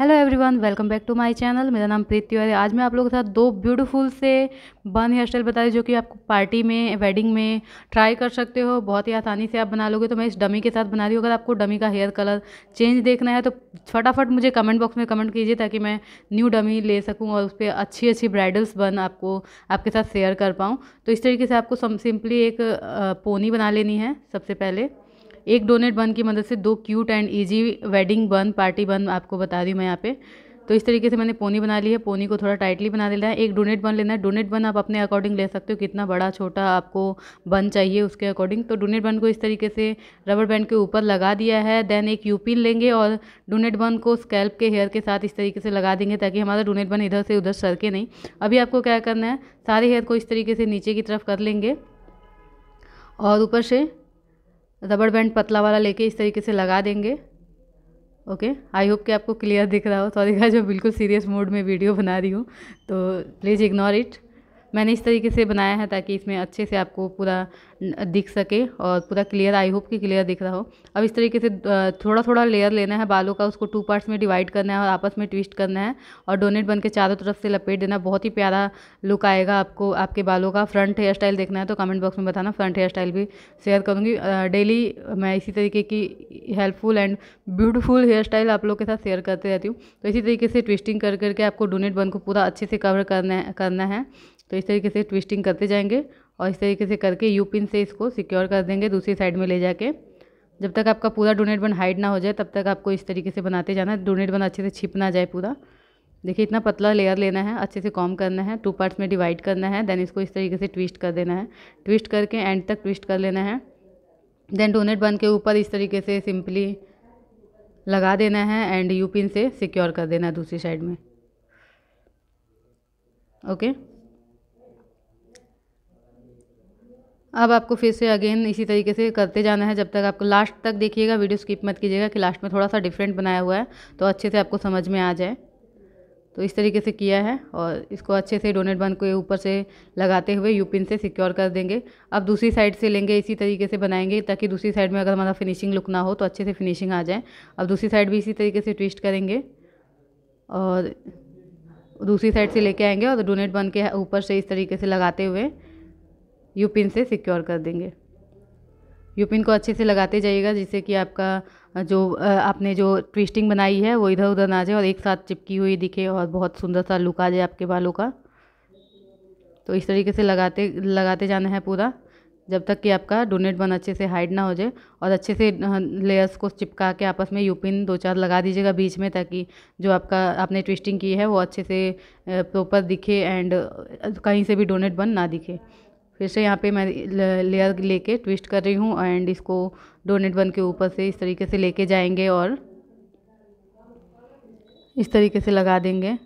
Hello everyone welcome back to my channel मेरा नाम प्रीति और आज मैं आप लोगों के साथ दो ब्यूटीफुल से बन हेयर स्टाइल बता रही जो कि आपको पार्टी में वेडिंग में ट्राई कर सकते हो बहुत ही आसानी से आप बना लोगे तो मैं इस डमी के साथ बना रही हूँ अगर आपको डमी का हेयर कलर चेंज देखना है तो फटाफट मुझे कमेंट बॉक्स में कमेंट कीजिए ताकि मैं न्यू डमी ले सकूँ और उस पर अच्छी अच्छी ब्राइडल्स बन आपको आपके साथ शेयर कर पाऊँ तो इस तरीके से आपको सिंपली एक पोनी बना लेनी है सबसे पहले एक डोनेट बन की मदद से दो cute and easy wedding bun party bun आपको बता रही हूँ मैं यहाँ पे तो इस तरीके से मैंने पोनी बना ली है पोनी को थोड़ा टाइटली बना लेना है एक डोनेट बन लेना है डोनेट बन आप अपने अकॉर्डिंग ले सकते हो कितना बड़ा छोटा आपको बन चाहिए उसके अकॉर्डिंग तो डोनेट बन को इस तरीके से रबर बैंड के ऊपर लगा दिया है देन एक यूपिन लेंगे और डोनेट बन को स्कैल्प के हेयर के साथ इस तरीके से लगा देंगे ताकि हमारा डोनेट बन इधर से उधर सड़के नहीं अभी आपको क्या करना है सारे हेयर को इस तरीके से नीचे की तरफ कर लेंगे और ऊपर से रबड़ बैंड पतला वाला लेके इस तरीके से लगा देंगे ओके आई होप कि आपको क्लियर दिख रहा हो सॉरी गाइस जो बिल्कुल सीरियस मोड में वीडियो बना रही हूँ तो प्लीज़ इग्नोर इट मैंने इस तरीके से बनाया है ताकि इसमें अच्छे से आपको पूरा दिख सके और पूरा क्लियर आई होप कि क्लियर दिख रहा हो अब इस तरीके से थोड़ा थोड़ा लेयर लेना है बालों का उसको टू पार्ट्स में डिवाइड करना है और आपस में ट्विस्ट करना है और डोनेट बन के चारों तरफ से लपेट देना बहुत ही प्यारा लुक आएगा आपको आपके बालों का फ्रंट हेयर स्टाइल देखना है तो कमेंट बॉक्स में बताना फ्रंट हेयर स्टाइल भी शेयर करूँगी डेली मैं इसी तरीके की helpful and beautiful hairstyle आप लोग के साथ शेयर करते रहती हूँ तो इसी तरीके से ट्विस्टिंग कर करके आपको डोनेट बन को पूरा अच्छे से कवर करना करना है तो इस तरीके से ट्विस्टिंग करते जाएंगे और इस तरीके से करके यू पिन से इसको सिक्योर कर देंगे दूसरी साइड में ले जाके जब तक आपका पूरा डोनेट बन हाइड ना हो जाए तब तक आपको इस तरीके से बनाते जाना है डोनेट बन अच्छे से छिप ना जाए पूरा देखिए इतना पतला लेयर लेना है अच्छे से कॉम करना है टू पार्ट्स में डिवाइड करना है देन इसको इस तरीके से ट्विस्ट कर देना है ट्विस्ट करके एंड तक ट्विस्ट कर लेना है देन डोनेट बन के ऊपर इस तरीके से सिंपली लगा देना है एंड यू पिन से सिक्योर कर देना है दूसरी साइड में ओके okay? अब आपको फिर से अगेन इसी तरीके से करते जाना है जब तक आपको लास्ट तक देखिएगा वीडियो स्किप मत कीजिएगा कि लास्ट में थोड़ा सा डिफरेंट बनाया हुआ है तो अच्छे से आपको समझ में आ जाए तो इस तरीके से किया है और इसको अच्छे से डोनेट बन को ऊपर से लगाते हुए यू पिन से सिक्योर कर देंगे अब दूसरी साइड से लेंगे इसी तरीके से बनाएंगे ताकि दूसरी साइड में अगर हमारा फिनिशिंग लुक ना हो तो अच्छे से फिनिशिंग आ जाए अब दूसरी साइड भी इसी तरीके से ट्विस्ट करेंगे और दूसरी साइड से लेके आएंगे और डोनेट बन के ऊपर से इस तरीके से लगाते हुए यू पिन से सिक्योर कर देंगे यू पिन को अच्छे से लगाते जाइएगा जिससे कि आपका जो आपने जो ट्विस्टिंग बनाई है वो इधर उधर ना जाए और एक साथ चिपकी हुई दिखे और बहुत सुंदर सा लुक आ जाए आपके बालों का तो इस तरीके से लगाते लगाते जाना है पूरा जब तक कि आपका डोनेट बन अच्छे से हाइड ना हो जाए और अच्छे से लेयर्स को चिपका के आपस में यूपिन दो चार लगा दीजिएगा बीच में ताकि जो आपका आपने ट्विस्टिंग की है वो अच्छे से प्रॉपर दिखे एंड कहीं से भी डोनेट बन ना दिखे फिर से यहाँ पे मैं लेयर लेके ट्विस्ट कर रही हूँ एंड इसको डोनेट बन के ऊपर से इस तरीके से लेके जाएंगे और इस तरीके से लगा देंगे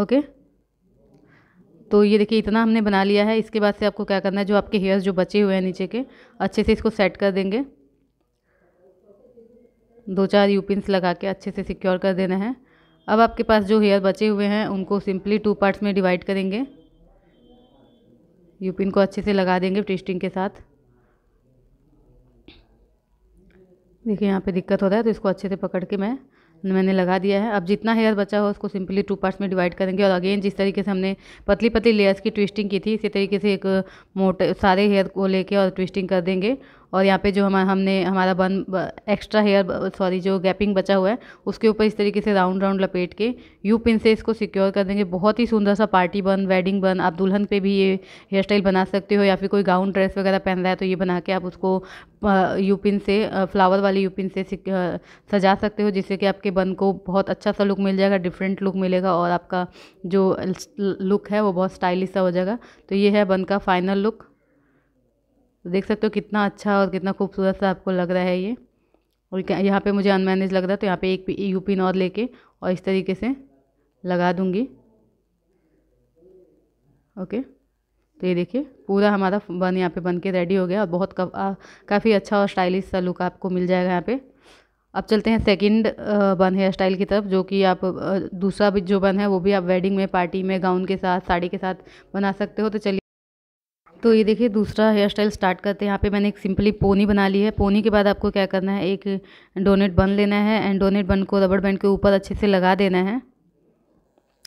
ओके तो ये देखिए इतना हमने बना लिया है इसके बाद से आपको क्या करना है जो आपके हेयर्स जो बचे हुए हैं नीचे के अच्छे से इसको सेट कर देंगे दो चार यूपिन्स लगा के अच्छे से सिक्योर कर देना है अब आपके पास जो हेयर बचे हुए हैं उनको सिंपली टू पार्ट्स में डिवाइड करेंगे यूपिन को अच्छे से लगा देंगे टेस्टिंग के साथ देखिए यहाँ पे दिक्कत होता है तो इसको अच्छे से पकड़ के मैं मैंने लगा दिया है अब जितना हेयर बचा हो उसको सिंपली टू पार्ट्स में डिवाइड करेंगे और अगेन जिस तरीके से हमने पतली पतली लेयर्स की ट्विस्टिंग की थी इसी तरीके से एक मोटे सारे हेयर को लेके और ट्विस्टिंग कर देंगे और यहाँ पे जो हम हमने हमारा बन एक्स्ट्रा हेयर सॉरी जो गैपिंग बचा हुआ है उसके ऊपर इस तरीके से राउंड राउंड लपेट के यू पिन से इसको सिक्योर कर देंगे बहुत ही सुंदर सा पार्टी बन वेडिंग बन आप दुल्हन पे भी ये हेयर स्टाइल बना सकते हो या फिर कोई गाउन ड्रेस वगैरह पहन रहा है तो ये बना के आप उसको यू पिन से फ्लावर वाले यूपिन से सजा सकते हो जिससे कि आपके बन को बहुत अच्छा सा लुक मिल जाएगा डिफरेंट लुक मिलेगा और आपका जो लुक है वो बहुत स्टाइलिश सा हो जाएगा तो ये है बन का फाइनल लुक तो देख सकते हो कितना अच्छा और कितना खूबसूरत सा आपको लग रहा है ये और यहाँ पे मुझे अनमैनेज लग रहा है तो यहाँ पे एक यू पिन और लेके और इस तरीके से लगा दूँगी ओके तो ये देखिए पूरा हमारा बन यहाँ पे बन के रेडी हो गया और बहुत काफ़ी अच्छा और स्टाइलिश सा लुक आपको मिल जाएगा यहाँ पर अब चलते हैं सेकंड बन हेयर स्टाइल की तरफ जो कि आप दूसरा भी जो बन है वो भी आप वेडिंग में पार्टी में गाउन के साथ साड़ी के साथ बना सकते हो तो चलिए तो ये देखिए दूसरा हेयर स्टाइल स्टार्ट करते हैं यहाँ पे मैंने एक सिंपली पोनी बना ली है पोनी के बाद आपको क्या करना है एक डोनेट बन लेना है एंड डोनेट बन को रबड़ बैंड के ऊपर अच्छे से लगा देना है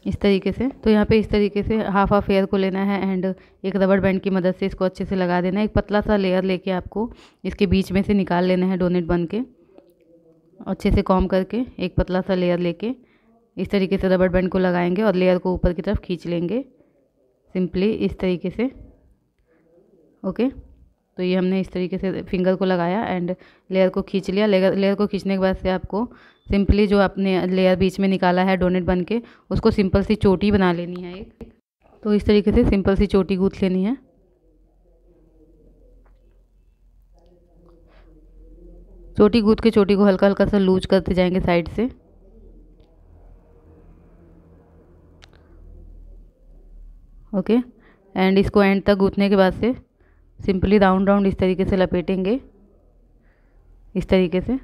इस तरीके से तो यहाँ पे इस तरीके से हाफ हाफ हेयर को लेना है एंड एक रबड़ बैंड की मदद से इसको अच्छे से लगा देना है एक पतला सा लेयर लेके आपको इसके बीच में से निकाल लेना है डोनेट बन के अच्छे से कॉम करके एक पतला सा लेयर लेके इस तरीके से रबड़ बैंड को लगाएंगे और लेयर को ऊपर की तरफ खींच लेंगे सिंपली इस तरीके से ओके तो ये हमने इस तरीके से फिंगर को लगाया एंड लेयर को खींच लिया लेयर लेयर को खींचने के बाद से आपको सिंपली जो आपने लेयर बीच में निकाला है डोनेट बन के उसको सिंपल सी चोटी बना लेनी है एक तो इस तरीके से सिंपल सी चोटी गूँथ लेनी है चोटी गूँथ के चोटी को हल्का हल्का सा लूज करते जाएंगे साइड से ओके एंड इसको एंड तक गूँथने के बाद से सिंपली राउंड राउंड इस तरीके से लपेटेंगे इस तरीके से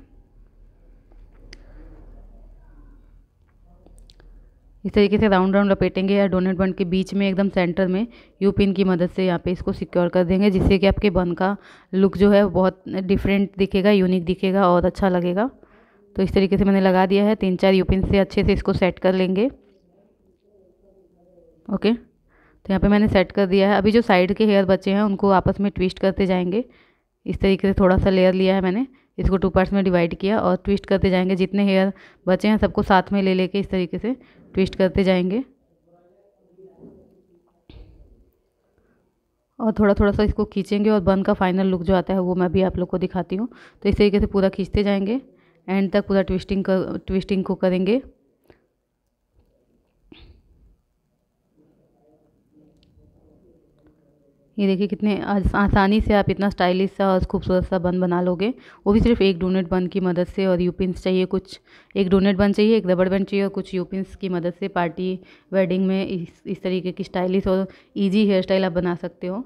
इस तरीके से राउंड राउंड लपेटेंगे या डोनेट बन के बीच में एकदम सेंटर में यू पिन की मदद से यहाँ पे इसको सिक्योर कर देंगे जिससे कि आपके बन का लुक जो है बहुत डिफरेंट दिखेगा यूनिक दिखेगा और अच्छा लगेगा तो इस तरीके से मैंने लगा दिया है तीन चार यू पिन से अच्छे से इसको सेट कर लेंगे ओके okay. तो यहाँ पे मैंने सेट कर दिया है अभी जो साइड के हेयर बचे हैं उनको आपस में ट्विस्ट करते जाएंगे इस तरीके से थोड़ा सा लेयर लिया है मैंने इसको टू पार्ट्स में डिवाइड किया और ट्विस्ट करते जाएंगे जितने हेयर बचे हैं सबको साथ में ले लेके इस तरीके से ट्विस्ट करते जाएंगे और थोड़ा थोड़ा सा इसको खींचेंगे और बन का फाइनल लुक जो आता है वो मैं भी आप लोग को दिखाती हूँ तो इस तरीके से पूरा खींचते जाएंगे एंड तक पूरा ट्विस्टिंग कर ट्विस्टिंग को करेंगे ये देखिए कितने आसानी से आप इतना स्टाइलिश सा और खूबसूरत सा बन बना लोगे वो भी सिर्फ एक डोनेट बन की मदद से और यूपिन चाहिए कुछ एक डोनेट बन चाहिए एक रबड़ बन चाहिए और कुछ यूपिनस की मदद से पार्टी वेडिंग में इस इस तरीके की स्टाइलिश और ईजी हेयर स्टाइल आप बना सकते हो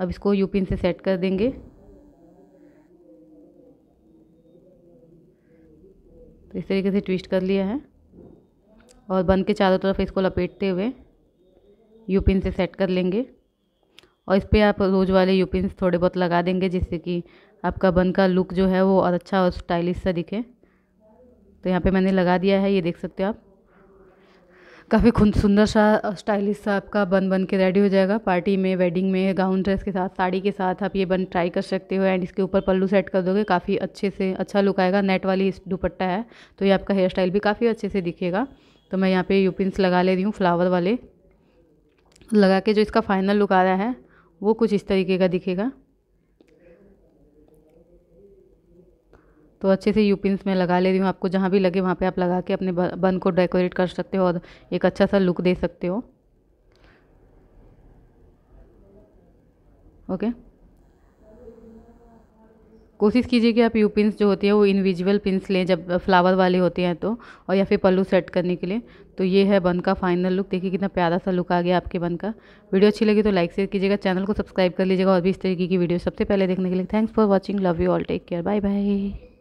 अब इसको यूपिन से सेट कर देंगे तो इस तरीके से ट्विस्ट कर लिया है और बन के चारों तरफ इसको लपेटते हुए यूपिन से सेट कर लेंगे और इस पर आप रोज़ वाले यूपिन थोड़े बहुत लगा देंगे जिससे कि आपका बन का लुक जो है वो और अच्छा और स्टाइलिश सा दिखे तो यहाँ पे मैंने लगा दिया है ये देख सकते हो आप काफ़ी सुंदर सा स्टाइलिश सा आपका बन बन के रेडी हो जाएगा पार्टी में वेडिंग में गाउन ड्रेस के साथ साड़ी के साथ आप ये बन ट्राई कर सकते हो एंड इसके ऊपर पल्लू सेट कर दोगे काफ़ी अच्छे से अच्छा लुक आएगा नेट वाली दुपट्टा है तो ये आपका हेयर स्टाइल भी काफ़ी अच्छे से दिखेगा तो मैं यहाँ पर यूपिन लगा ले रही हूँ फ्लावर वाले लगा के जो इसका फाइनल लुक आ रहा है वो कुछ इस तरीके का दिखेगा तो अच्छे से यू में लगा ले रही हूँ आपको जहाँ भी लगे वहाँ पे आप लगा के अपने बन को डेकोरेट कर सकते हो और एक अच्छा सा लुक दे सकते हो ओके okay? कोशिश कीजिए कि आप यू पिंस जो होती है वो इनविजुअल पिंस लें जब फ्लावर वाली होती हैं तो और या फिर पल्लू सेट करने के लिए तो ये है बन का फाइनल लुक देखिए कितना प्यारा सा लुक आ गया आपके बन का वीडियो अच्छी लगी तो लाइक शेयर कीजिएगा चैनल को सब्सक्राइब कर लीजिएगा और भी इस तरीके की वीडियो सबसे पहले देखने के लिए thanks for watching love you all take care bye bye